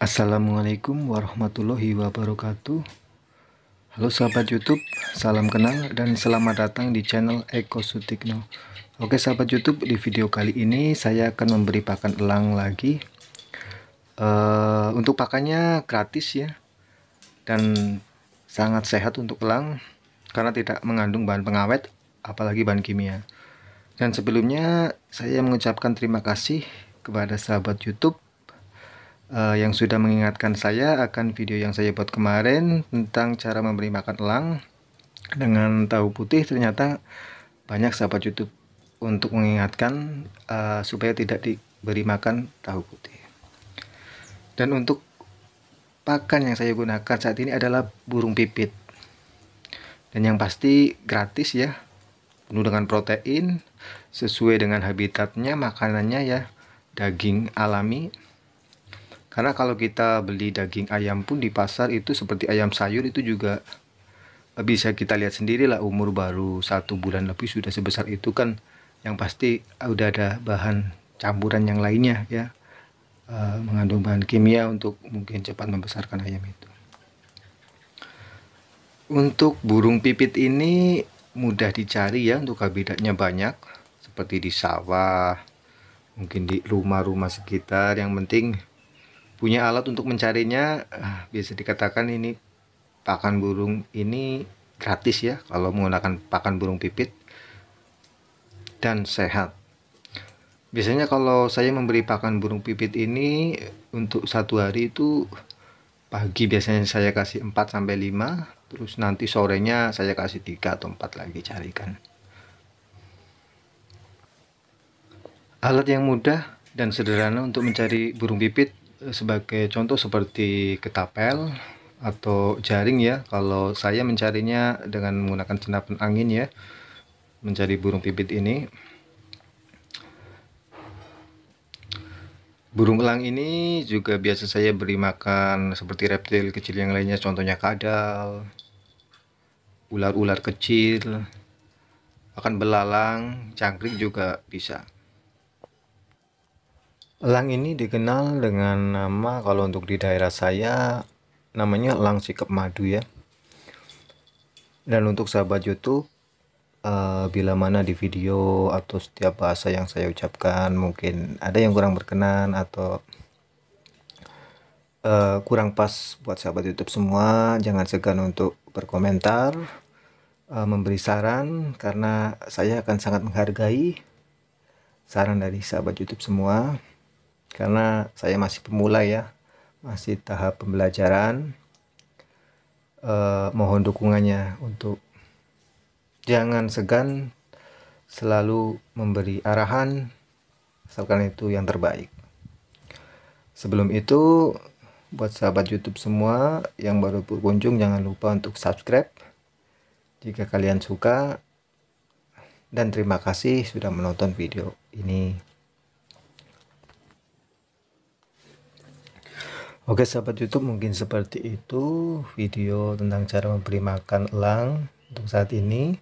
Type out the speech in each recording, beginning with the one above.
Assalamualaikum warahmatullahi wabarakatuh Halo sahabat youtube, salam kenal dan selamat datang di channel Eko Sutikno Oke sahabat youtube, di video kali ini saya akan memberi pakan elang lagi uh, Untuk pakannya gratis ya Dan sangat sehat untuk elang Karena tidak mengandung bahan pengawet, apalagi bahan kimia Dan sebelumnya saya mengucapkan terima kasih kepada sahabat youtube uh, yang sudah mengingatkan saya akan video yang saya buat kemarin tentang cara memberi makan elang dengan tahu putih ternyata banyak sahabat YouTube untuk mengingatkan uh, supaya tidak diberi makan tahu putih. Dan untuk pakan yang saya gunakan saat ini adalah burung pipit. Dan yang pasti gratis ya. Penuh dengan protein, sesuai dengan habitatnya, makanannya ya, daging alami karena kalau kita beli daging ayam pun di pasar itu seperti ayam sayur itu juga eh, bisa kita lihat sendiri lah umur baru satu bulan lebih sudah sebesar itu kan yang pasti eh, udah ada bahan campuran yang lainnya ya e, mengandung bahan kimia untuk mungkin cepat membesarkan ayam itu. Untuk burung pipit ini mudah dicari ya untuk habitatnya banyak seperti di sawah mungkin di rumah-rumah sekitar yang penting punya alat untuk mencarinya ah, bisa dikatakan ini pakan burung ini gratis ya kalau menggunakan pakan burung pipit dan sehat biasanya kalau saya memberi pakan burung pipit ini untuk satu hari itu pagi biasanya saya kasih 4 sampai 5 terus nanti sorenya saya kasih 3 atau 4 lagi carikan alat yang mudah dan sederhana untuk mencari burung pipit sebagai contoh seperti ketapel atau jaring ya kalau saya mencarinya dengan menggunakan senapan angin ya mencari burung pipit ini burung elang ini juga biasa saya beri makan seperti reptil kecil yang lainnya contohnya kadal ular-ular kecil akan belalang cangkrik juga bisa Elang ini dikenal dengan nama kalau untuk di daerah saya namanya elang sikap madu ya. Dan untuk sahabat YouTube uh, bila mana di video atau setiap bahasa yang saya ucapkan mungkin ada yang kurang berkenan atau uh, kurang pas buat sahabat YouTube semua, jangan segan untuk berkomentar, uh, memberi saran karena saya akan sangat menghargai saran dari sahabat YouTube semua karena saya masih pemula ya masih tahap pembelajaran eh, mohon dukungannya untuk jangan segan selalu memberi arahan asalkan itu yang terbaik sebelum itu buat sahabat YouTube semua yang baru berkunjung jangan lupa untuk subscribe jika kalian suka dan terima kasih sudah menonton video ini Oke sahabat YouTube mungkin seperti itu video tentang cara memberi makan elang untuk saat ini.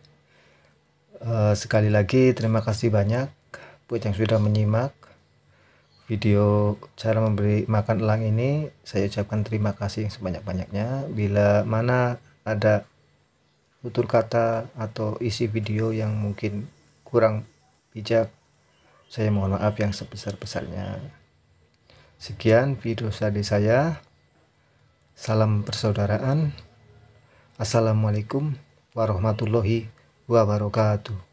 Eh, sekali lagi terima kasih banyak buat yang sudah menyimak video cara memberi makan elang ini. Saya ucapkan terima kasih sebanyak-banyaknya. Bila mana ada tutur kata atau isi video yang mungkin kurang bijak, saya mohon maaf yang sebesar-besarnya. Sekian video tadi saya. Salam persaudaraan. Assalamualaikum warahmatullahi wabarakatuh.